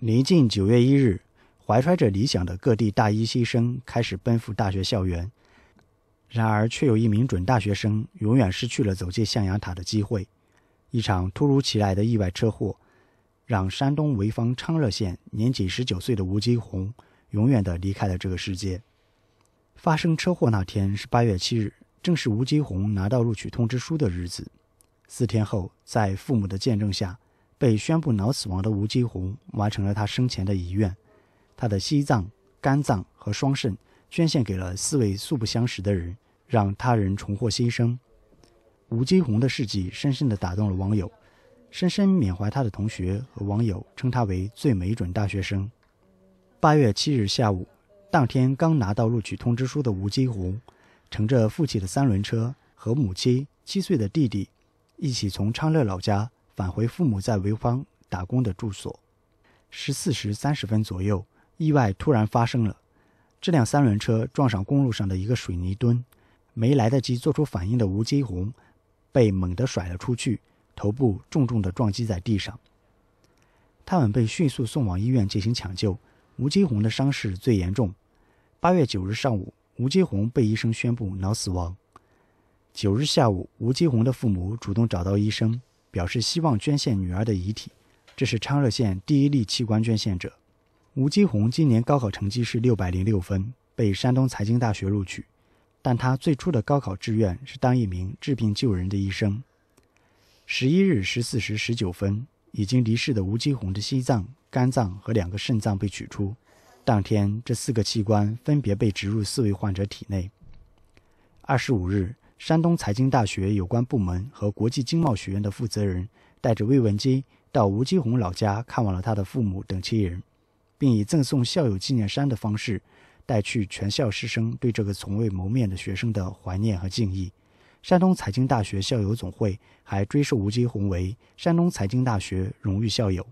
临近九月一日，怀揣着理想的各地大一新生开始奔赴大学校园。然而，却有一名准大学生永远失去了走进象牙塔的机会。一场突如其来的意外车祸，让山东潍坊昌乐县年仅十九岁的吴金红永远的离开了这个世界。发生车祸那天是八月七日，正是吴金红拿到录取通知书的日子。四天后，在父母的见证下。被宣布脑死亡的吴金红完成了他生前的遗愿，他的心脏、肝脏和双肾捐献给了四位素不相识的人，让他人重获新生。吴金红的事迹深深地打动了网友，深深缅怀他的同学和网友称他为“最美准大学生”。八月七日下午，当天刚拿到录取通知书的吴金红，乘着父亲的三轮车和母亲、七岁的弟弟，一起从昌乐老家。返回父母在潍坊打工的住所，十四时三十分左右，意外突然发生了。这辆三轮车撞上公路上的一个水泥墩，没来得及做出反应的吴金红被猛地甩了出去，头部重重地撞击在地上。他们被迅速送往医院进行抢救。吴金红的伤势最严重。八月九日上午，吴金红被医生宣布脑死亡。九日下午，吴金红的父母主动找到医生。表示希望捐献女儿的遗体，这是昌乐县第一例器官捐献者。吴金红今年高考成绩是六百零六分，被山东财经大学录取，但他最初的高考志愿是当一名治病救人的医生。十一日十四时十九分，已经离世的吴金红的心脏、肝脏和两个肾脏被取出，当天这四个器官分别被植入四位患者体内。二十五日。山东财经大学有关部门和国际经贸学院的负责人，带着慰问金到吴基宏老家看望了他的父母等亲人，并以赠送校友纪念衫的方式，带去全校师生对这个从未谋面的学生的怀念和敬意。山东财经大学校友总会还追授吴基宏为山东财经大学荣誉校友。